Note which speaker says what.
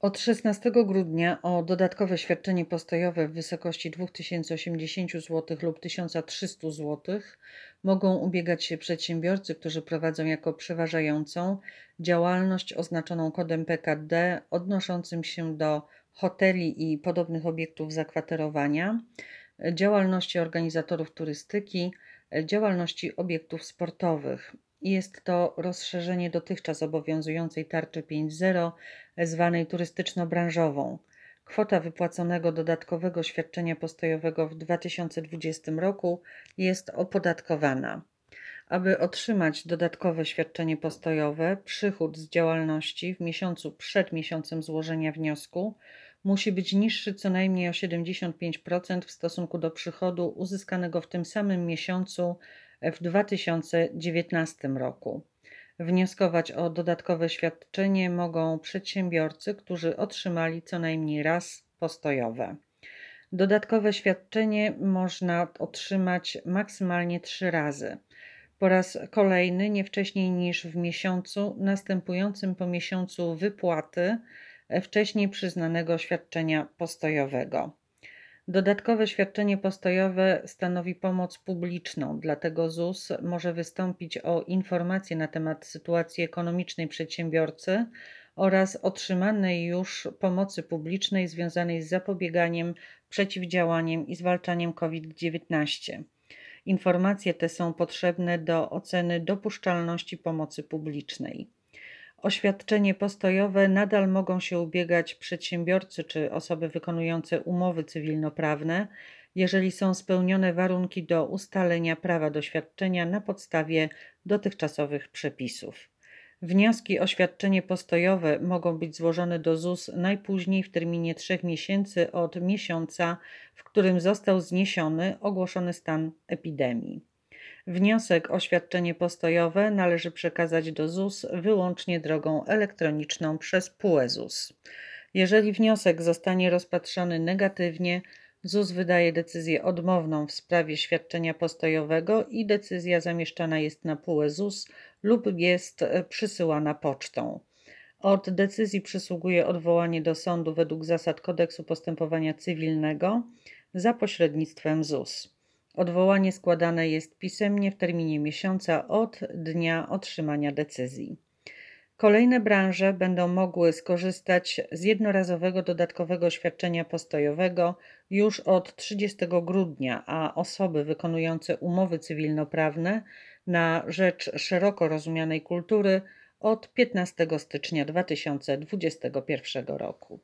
Speaker 1: Od 16 grudnia o dodatkowe świadczenie postojowe w wysokości 2080 zł lub 1300 zł mogą ubiegać się przedsiębiorcy, którzy prowadzą jako przeważającą działalność oznaczoną kodem PKD odnoszącym się do hoteli i podobnych obiektów zakwaterowania, działalności organizatorów turystyki, działalności obiektów sportowych. Jest to rozszerzenie dotychczas obowiązującej tarczy 5.0, zwanej turystyczno-branżową. Kwota wypłaconego dodatkowego świadczenia postojowego w 2020 roku jest opodatkowana. Aby otrzymać dodatkowe świadczenie postojowe, przychód z działalności w miesiącu przed miesiącem złożenia wniosku musi być niższy co najmniej o 75% w stosunku do przychodu uzyskanego w tym samym miesiącu w 2019 roku. Wnioskować o dodatkowe świadczenie mogą przedsiębiorcy, którzy otrzymali co najmniej raz postojowe. Dodatkowe świadczenie można otrzymać maksymalnie trzy razy. Po raz kolejny nie wcześniej niż w miesiącu następującym po miesiącu wypłaty e, wcześniej przyznanego świadczenia postojowego. Dodatkowe świadczenie postojowe stanowi pomoc publiczną, dlatego ZUS może wystąpić o informacje na temat sytuacji ekonomicznej przedsiębiorcy oraz otrzymanej już pomocy publicznej związanej z zapobieganiem, przeciwdziałaniem i zwalczaniem COVID-19. Informacje te są potrzebne do oceny dopuszczalności pomocy publicznej. Oświadczenie postojowe nadal mogą się ubiegać przedsiębiorcy czy osoby wykonujące umowy cywilnoprawne, jeżeli są spełnione warunki do ustalenia prawa do świadczenia na podstawie dotychczasowych przepisów. Wnioski o świadczenie postojowe mogą być złożone do ZUS najpóźniej w terminie 3 miesięcy od miesiąca, w którym został zniesiony ogłoszony stan epidemii. Wniosek o świadczenie postojowe należy przekazać do ZUS wyłącznie drogą elektroniczną przez PUE ZUS. Jeżeli wniosek zostanie rozpatrzony negatywnie, ZUS wydaje decyzję odmowną w sprawie świadczenia postojowego i decyzja zamieszczana jest na PUE ZUS lub jest e, przysyłana pocztą. Od decyzji przysługuje odwołanie do sądu według zasad kodeksu postępowania cywilnego za pośrednictwem ZUS. Odwołanie składane jest pisemnie w terminie miesiąca od dnia otrzymania decyzji. Kolejne branże będą mogły skorzystać z jednorazowego dodatkowego świadczenia postojowego już od 30 grudnia, a osoby wykonujące umowy cywilnoprawne na rzecz szeroko rozumianej kultury od 15 stycznia 2021 roku.